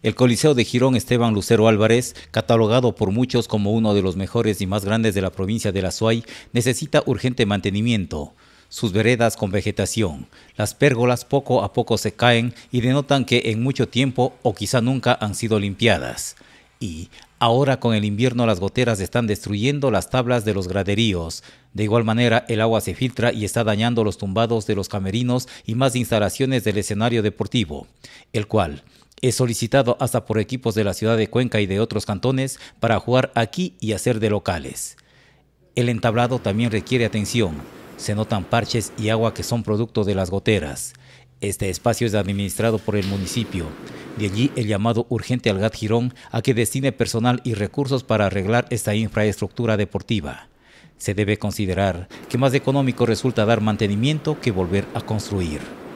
El Coliseo de Girón Esteban Lucero Álvarez, catalogado por muchos como uno de los mejores y más grandes de la provincia de la Suay, necesita urgente mantenimiento. Sus veredas con vegetación, las pérgolas poco a poco se caen y denotan que en mucho tiempo o quizá nunca han sido limpiadas. Y ahora con el invierno las goteras están destruyendo las tablas de los graderíos. De igual manera el agua se filtra y está dañando los tumbados de los camerinos y más instalaciones del escenario deportivo, el cual es solicitado hasta por equipos de la ciudad de Cuenca y de otros cantones para jugar aquí y hacer de locales. El entablado también requiere atención. Se notan parches y agua que son producto de las goteras. Este espacio es administrado por el municipio. De allí el llamado urgente al GAT Girón a que destine personal y recursos para arreglar esta infraestructura deportiva. Se debe considerar que más económico resulta dar mantenimiento que volver a construir.